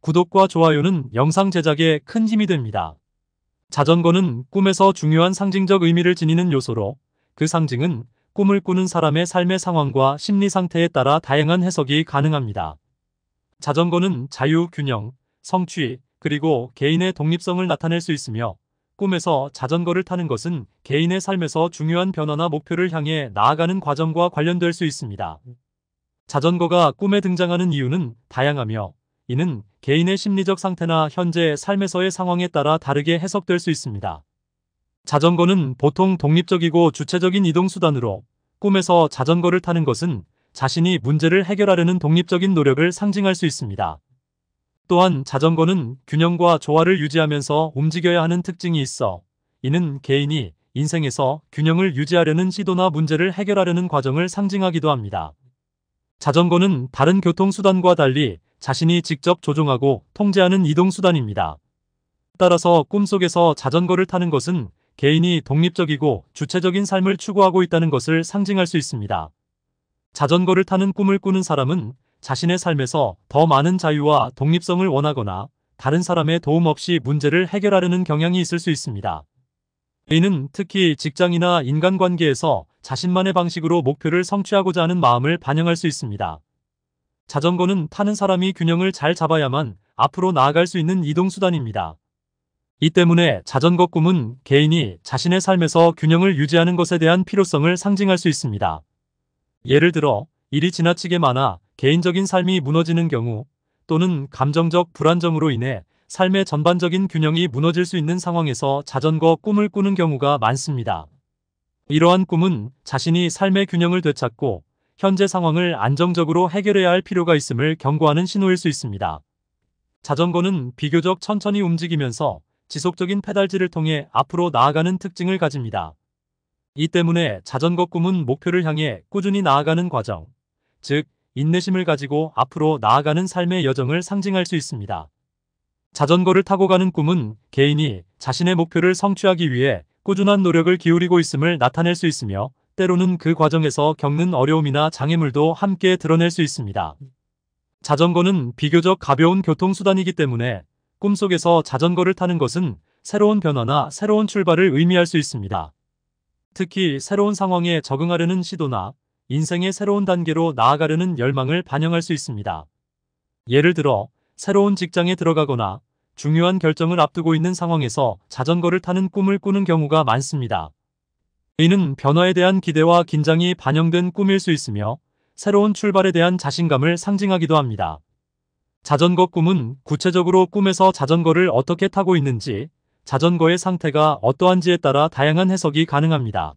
구독과 좋아요는 영상 제작에 큰 힘이 됩니다. 자전거는 꿈에서 중요한 상징적 의미를 지니는 요소로 그 상징은 꿈을 꾸는 사람의 삶의 상황과 심리 상태에 따라 다양한 해석이 가능합니다. 자전거는 자유, 균형, 성취, 그리고 개인의 독립성을 나타낼 수 있으며 꿈에서 자전거를 타는 것은 개인의 삶에서 중요한 변화나 목표를 향해 나아가는 과정과 관련될 수 있습니다. 자전거가 꿈에 등장하는 이유는 다양하며 이는 개인의 심리적 상태나 현재 삶에서의 상황에 따라 다르게 해석될 수 있습니다. 자전거는 보통 독립적이고 주체적인 이동수단으로 꿈에서 자전거를 타는 것은 자신이 문제를 해결하려는 독립적인 노력을 상징할 수 있습니다. 또한 자전거는 균형과 조화를 유지하면서 움직여야 하는 특징이 있어 이는 개인이 인생에서 균형을 유지하려는 시도나 문제를 해결하려는 과정을 상징하기도 합니다. 자전거는 다른 교통수단과 달리 자신이 직접 조종하고 통제하는 이동수단입니다. 따라서 꿈속에서 자전거를 타는 것은 개인이 독립적이고 주체적인 삶을 추구하고 있다는 것을 상징할 수 있습니다. 자전거를 타는 꿈을 꾸는 사람은 자신의 삶에서 더 많은 자유와 독립성을 원하거나 다른 사람의 도움 없이 문제를 해결하려는 경향이 있을 수 있습니다. 이는 특히 직장이나 인간관계에서 자신만의 방식으로 목표를 성취하고자 하는 마음을 반영할 수 있습니다. 자전거는 타는 사람이 균형을 잘 잡아야만 앞으로 나아갈 수 있는 이동수단입니다. 이 때문에 자전거 꿈은 개인이 자신의 삶에서 균형을 유지하는 것에 대한 필요성을 상징할 수 있습니다. 예를 들어 일이 지나치게 많아 개인적인 삶이 무너지는 경우 또는 감정적 불안정으로 인해 삶의 전반적인 균형이 무너질 수 있는 상황에서 자전거 꿈을 꾸는 경우가 많습니다. 이러한 꿈은 자신이 삶의 균형을 되찾고 현재 상황을 안정적으로 해결해야 할 필요가 있음을 경고하는 신호일 수 있습니다. 자전거는 비교적 천천히 움직이면서 지속적인 페달질을 통해 앞으로 나아가는 특징을 가집니다. 이 때문에 자전거 꿈은 목표를 향해 꾸준히 나아가는 과정, 즉 인내심을 가지고 앞으로 나아가는 삶의 여정을 상징할 수 있습니다. 자전거를 타고 가는 꿈은 개인이 자신의 목표를 성취하기 위해 꾸준한 노력을 기울이고 있음을 나타낼 수 있으며 때로는 그 과정에서 겪는 어려움이나 장애물도 함께 드러낼 수 있습니다. 자전거는 비교적 가벼운 교통수단이기 때문에 꿈속에서 자전거를 타는 것은 새로운 변화나 새로운 출발을 의미할 수 있습니다. 특히 새로운 상황에 적응하려는 시도나 인생의 새로운 단계로 나아가려는 열망을 반영할 수 있습니다. 예를 들어 새로운 직장에 들어가거나 중요한 결정을 앞두고 있는 상황에서 자전거를 타는 꿈을 꾸는 경우가 많습니다. 이는 변화에 대한 기대와 긴장이 반영된 꿈일 수 있으며 새로운 출발에 대한 자신감을 상징하기도 합니다. 자전거 꿈은 구체적으로 꿈에서 자전거를 어떻게 타고 있는지, 자전거의 상태가 어떠한지에 따라 다양한 해석이 가능합니다.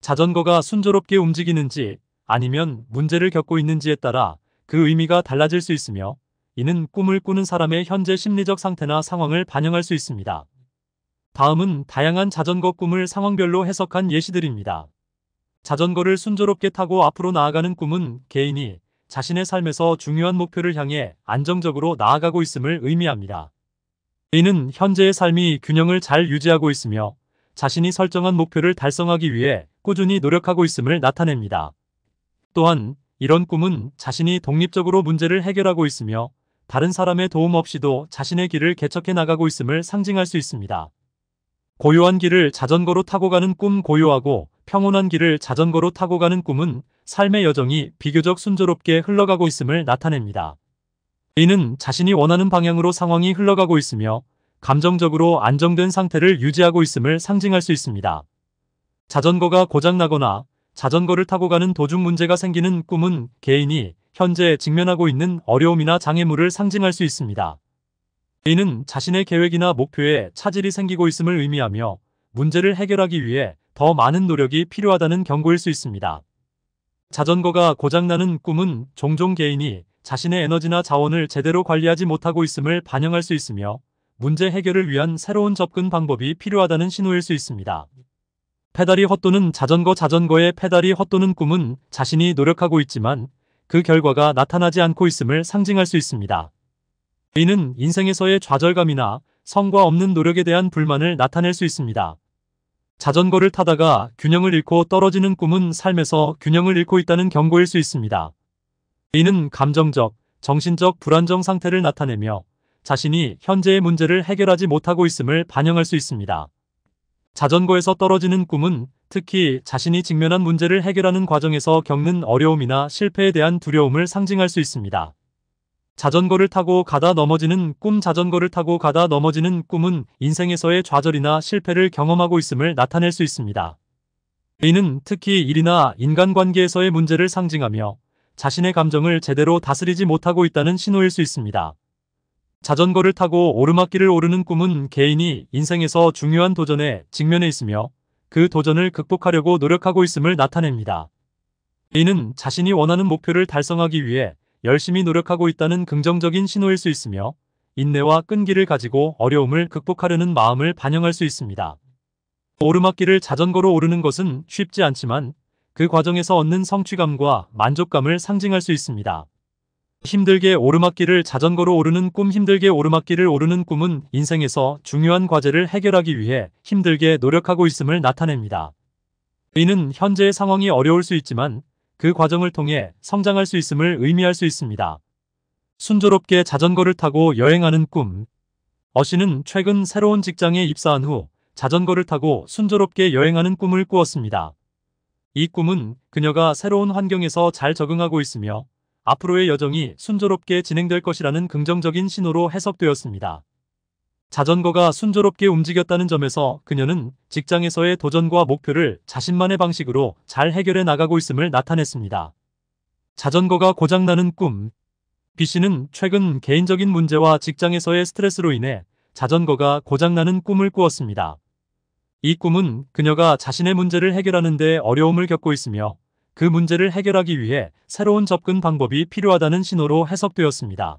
자전거가 순조롭게 움직이는지 아니면 문제를 겪고 있는지에 따라 그 의미가 달라질 수 있으며, 이는 꿈을 꾸는 사람의 현재 심리적 상태나 상황을 반영할 수 있습니다. 다음은 다양한 자전거 꿈을 상황별로 해석한 예시들입니다. 자전거를 순조롭게 타고 앞으로 나아가는 꿈은 개인이 자신의 삶에서 중요한 목표를 향해 안정적으로 나아가고 있음을 의미합니다. 이는 현재의 삶이 균형을 잘 유지하고 있으며 자신이 설정한 목표를 달성하기 위해 꾸준히 노력하고 있음을 나타냅니다. 또한 이런 꿈은 자신이 독립적으로 문제를 해결하고 있으며 다른 사람의 도움 없이도 자신의 길을 개척해 나가고 있음을 상징할 수 있습니다. 고요한 길을 자전거로 타고 가는 꿈 고요하고 평온한 길을 자전거로 타고 가는 꿈은 삶의 여정이 비교적 순조롭게 흘러가고 있음을 나타냅니다. 이는 자신이 원하는 방향으로 상황이 흘러가고 있으며 감정적으로 안정된 상태를 유지하고 있음을 상징할 수 있습니다. 자전거가 고장나거나 자전거를 타고 가는 도중 문제가 생기는 꿈은 개인이 현재 직면하고 있는 어려움이나 장애물을 상징할 수 있습니다. 개인은 자신의 계획이나 목표에 차질이 생기고 있음을 의미하며 문제를 해결하기 위해 더 많은 노력이 필요하다는 경고일 수 있습니다. 자전거가 고장나는 꿈은 종종 개인이 자신의 에너지나 자원을 제대로 관리하지 못하고 있음을 반영할 수 있으며 문제 해결을 위한 새로운 접근 방법이 필요하다는 신호일 수 있습니다. 페달이 헛도는 자전거 자전거의 페달이 헛도는 꿈은 자신이 노력하고 있지만 그 결과가 나타나지 않고 있음을 상징할 수 있습니다. 이는 인생에서의 좌절감이나 성과 없는 노력에 대한 불만을 나타낼 수 있습니다. 자전거를 타다가 균형을 잃고 떨어지는 꿈은 삶에서 균형을 잃고 있다는 경고일 수 있습니다. 이는 감정적, 정신적 불안정 상태를 나타내며 자신이 현재의 문제를 해결하지 못하고 있음을 반영할 수 있습니다. 자전거에서 떨어지는 꿈은 특히 자신이 직면한 문제를 해결하는 과정에서 겪는 어려움이나 실패에 대한 두려움을 상징할 수 있습니다. 자전거를 타고 가다 넘어지는 꿈 자전거를 타고 가다 넘어지는 꿈은 인생에서의 좌절이나 실패를 경험하고 있음을 나타낼 수 있습니다. 이는 특히 일이나 인간관계에서의 문제를 상징하며 자신의 감정을 제대로 다스리지 못하고 있다는 신호일 수 있습니다. 자전거를 타고 오르막길을 오르는 꿈은 개인이 인생에서 중요한 도전에 직면해 있으며 그 도전을 극복하려고 노력하고 있음을 나타냅니다. 이는 자신이 원하는 목표를 달성하기 위해 열심히 노력하고 있다는 긍정적인 신호일 수 있으며 인내와 끈기를 가지고 어려움을 극복하려는 마음을 반영할 수 있습니다. 오르막길을 자전거로 오르는 것은 쉽지 않지만 그 과정에서 얻는 성취감과 만족감을 상징할 수 있습니다. 힘들게 오르막길을 자전거로 오르는 꿈 힘들게 오르막길을 오르는 꿈은 인생에서 중요한 과제를 해결하기 위해 힘들게 노력하고 있음을 나타냅니다. 이는 현재의 상황이 어려울 수 있지만 그 과정을 통해 성장할 수 있음을 의미할 수 있습니다. 순조롭게 자전거를 타고 여행하는 꿈 어씨는 최근 새로운 직장에 입사한 후 자전거를 타고 순조롭게 여행하는 꿈을 꾸었습니다. 이 꿈은 그녀가 새로운 환경에서 잘 적응하고 있으며 앞으로의 여정이 순조롭게 진행될 것이라는 긍정적인 신호로 해석되었습니다. 자전거가 순조롭게 움직였다는 점에서 그녀는 직장에서의 도전과 목표를 자신만의 방식으로 잘 해결해 나가고 있음을 나타냈습니다. 자전거가 고장나는 꿈 B씨는 최근 개인적인 문제와 직장에서의 스트레스로 인해 자전거가 고장나는 꿈을 꾸었습니다. 이 꿈은 그녀가 자신의 문제를 해결하는 데 어려움을 겪고 있으며 그 문제를 해결하기 위해 새로운 접근 방법이 필요하다는 신호로 해석되었습니다.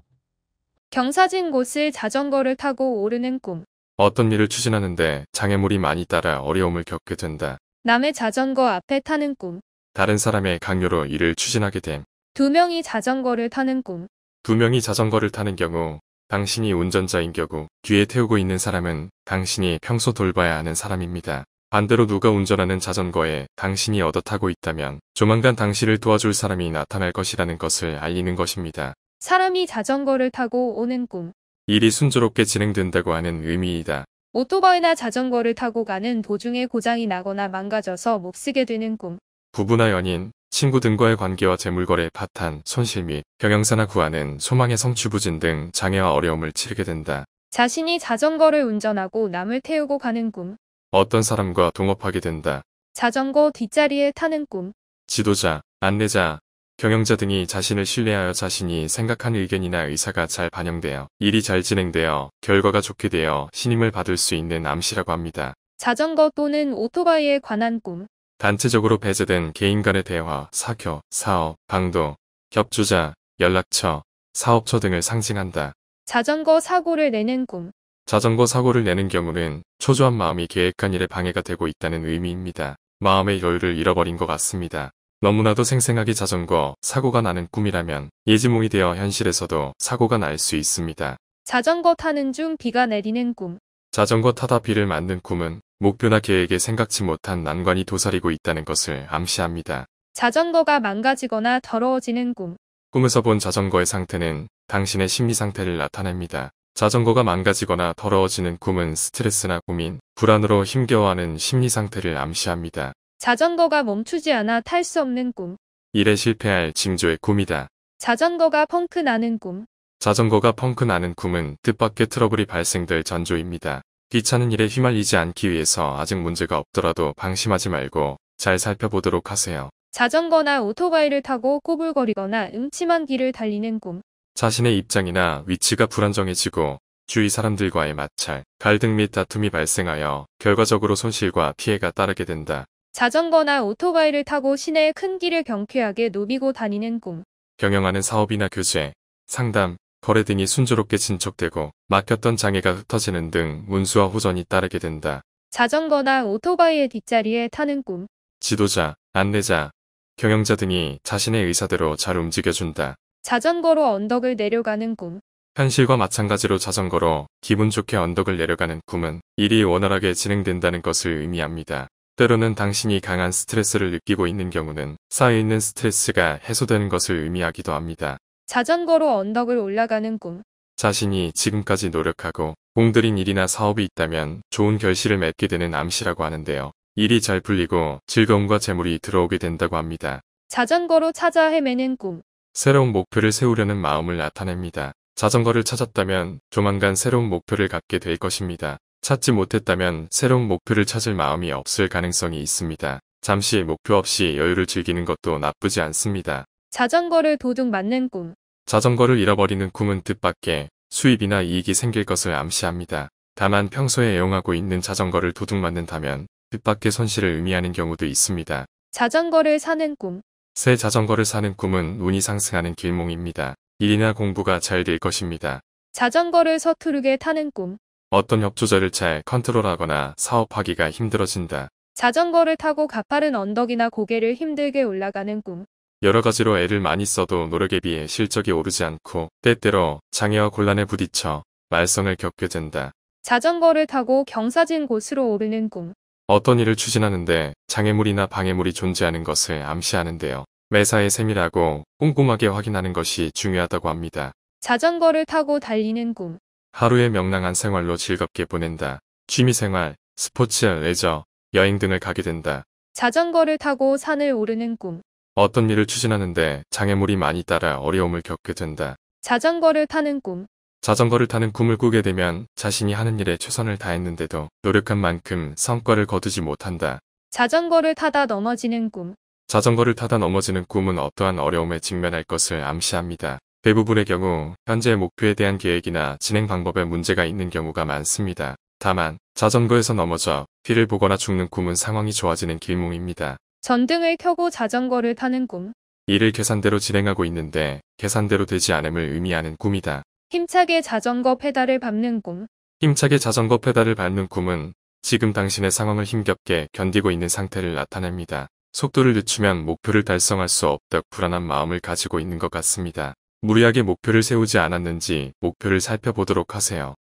경사진 곳을 자전거를 타고 오르는 꿈. 어떤 일을 추진하는데 장애물이 많이 따라 어려움을 겪게 된다. 남의 자전거 앞에 타는 꿈. 다른 사람의 강요로 일을 추진하게 됨. 두 명이 자전거를 타는 꿈. 두 명이 자전거를 타는 경우 당신이 운전자인 경우 뒤에 태우고 있는 사람은 당신이 평소 돌봐야 하는 사람입니다. 반대로 누가 운전하는 자전거에 당신이 얻어 타고 있다면 조만간 당신을 도와줄 사람이 나타날 것이라는 것을 알리는 것입니다. 사람이 자전거를 타고 오는 꿈. 일이 순조롭게 진행된다고 하는 의미이다. 오토바이나 자전거를 타고 가는 도중에 고장이 나거나 망가져서 못 쓰게 되는 꿈. 부부나 연인, 친구 등과의 관계와 재물거래, 파탄, 손실 및 경영사나 구하는 소망의 성취부진 등 장애와 어려움을 치르게 된다. 자신이 자전거를 운전하고 남을 태우고 가는 꿈. 어떤 사람과 동업하게 된다. 자전거 뒷자리에 타는 꿈. 지도자, 안내자, 경영자 등이 자신을 신뢰하여 자신이 생각한 의견이나 의사가 잘 반영되어 일이 잘 진행되어 결과가 좋게 되어 신임을 받을 수 있는 암시라고 합니다. 자전거 또는 오토바이에 관한 꿈 단체적으로 배제된 개인 간의 대화, 사교, 사업, 강도, 협주자 연락처, 사업처 등을 상징한다. 자전거 사고를 내는 꿈 자전거 사고를 내는 경우는 초조한 마음이 계획한 일에 방해가 되고 있다는 의미입니다. 마음의 여유를 잃어버린 것 같습니다. 너무나도 생생하게 자전거 사고가 나는 꿈이라면 예지몽이 되어 현실에서도 사고가 날 수 있습니다. 자전거 타는 중 비가 내리는 꿈 자전거 타다 비를 맞는 꿈은 목표나 계획에 생각지 못한 난관이 도사리고 있다는 것을 암시합니다. 자전거가 망가지거나 더러워지는 꿈 꿈에서 본 자전거의 상태는 당신의 심리 상태를 나타냅니다. 자전거가 망가지거나 더러워지는 꿈은 스트레스나 고민, 불안으로 힘겨워하는 심리 상태를 암시합니다. 자전거가 멈추지 않아 탈 수 없는 꿈. 일에 실패할 징조의 꿈이다. 자전거가 펑크 나는 꿈. 자전거가 펑크 나는 꿈은 뜻밖의 트러블이 발생될 전조입니다. 귀찮은 일에 휘말리지 않기 위해서 아직 문제가 없더라도 방심하지 말고 잘 살펴보도록 하세요. 자전거나 오토바이를 타고 꼬불거리거나 음침한 길을 달리는 꿈. 자신의 입장이나 위치가 불안정해지고 주위 사람들과의 마찰, 갈등 및 다툼이 발생하여 결과적으로 손실과 피해가 따르게 된다. 자전거나 오토바이를 타고 시내의 큰 길을 경쾌하게 누비고 다니는 꿈. 경영하는 사업이나 교제, 상담, 거래 등이 순조롭게 진척되고 막혔던 장애가 흩어지는 등문수와 호전이 따르게 된다. 자전거나 오토바이의 뒷자리에 타는 꿈. 지도자, 안내자, 경영자 등이 자신의 의사대로 잘 움직여준다. 자전거로 언덕을 내려가는 꿈. 현실과 마찬가지로 자전거로 기분 좋게 언덕을 내려가는 꿈은 일이 원활하게 진행된다는 것을 의미합니다. 때로는 당신이 강한 스트레스를 느끼고 있는 경우는 쌓여있는 스트레스가 해소되는 것을 의미하기도 합니다. 자전거로 언덕을 올라가는 꿈 자신이 지금까지 노력하고 공들인 일이나 사업이 있다면 좋은 결실을 맺게 되는 암시라고 하는데요. 일이 잘 풀리고 즐거움과 재물이 들어오게 된다고 합니다. 자전거로 찾아 헤매는 꿈 새로운 목표를 세우려는 마음을 나타냅니다. 자전거를 찾았다면 조만간 새로운 목표를 갖게 될 것입니다. 찾지 못했다면 새로운 목표를 찾을 마음이 없을 가능성이 있습니다. 잠시 목표 없이 여유를 즐기는 것도 나쁘지 않습니다. 자전거를 도둑 맞는 꿈 자전거를 잃어버리는 꿈은 뜻밖의 수입이나 이익이 생길 것을 암시합니다. 다만 평소에 애용하고 있는 자전거를 도둑 맞는다면 뜻밖의 손실을 의미하는 경우도 있습니다. 자전거를 사는 꿈 새 자전거를 사는 꿈은 운이 상승하는 길몽입니다. 일이나 공부가 잘 될 것입니다. 자전거를 서투르게 타는 꿈 어떤 협조자를 잘 컨트롤하거나 사업하기가 힘들어진다. 자전거를 타고 가파른 언덕이나 고개를 힘들게 올라가는 꿈. 여러 가지로 애를 많이 써도 노력에 비해 실적이 오르지 않고 때때로 장애와 곤란에 부딪혀 말썽을 겪게 된다. 자전거를 타고 경사진 곳으로 오르는 꿈. 어떤 일을 추진하는데 장애물이나 방해물이 존재하는 것을 암시하는데요. 매사에 세밀하고 꼼꼼하게 확인하는 것이 중요하다고 합니다. 자전거를 타고 달리는 꿈. 하루의 명랑한 생활로 즐겁게 보낸다. 취미생활, 스포츠, 레저, 여행 등을 가게 된다. 자전거를 타고 산을 오르는 꿈. 어떤 일을 추진하는데 장애물이 많이 따라 어려움을 겪게 된다. 자전거를 타는 꿈. 자전거를 타는 꿈을 꾸게 되면 자신이 하는 일에 최선을 다했는데도 노력한 만큼 성과를 거두지 못한다. 자전거를 타다 넘어지는 꿈. 자전거를 타다 넘어지는 꿈은 어떠한 어려움에 직면할 것을 암시합니다. 대부분의 경우 현재 목표에 대한 계획이나 진행 방법에 문제가 있는 경우가 많습니다. 다만 자전거에서 넘어져 피를 보거나 죽는 꿈은 상황이 좋아지는 길몽입니다. 전등을 켜고 자전거를 타는 꿈. 이를 계산대로 진행하고 있는데 계산대로 되지 않음을 의미하는 꿈이다. 힘차게 자전거 페달을 밟는 꿈. 힘차게 자전거 페달을 밟는 꿈은 지금 당신의 상황을 힘겹게 견디고 있는 상태를 나타냅니다. 속도를 늦추면 목표를 달성할 수없다 불안한 마음을 가지고 있는 것 같습니다. 무리하게 목표를 세우지 않았는지 목표를 살펴보도록 하세요.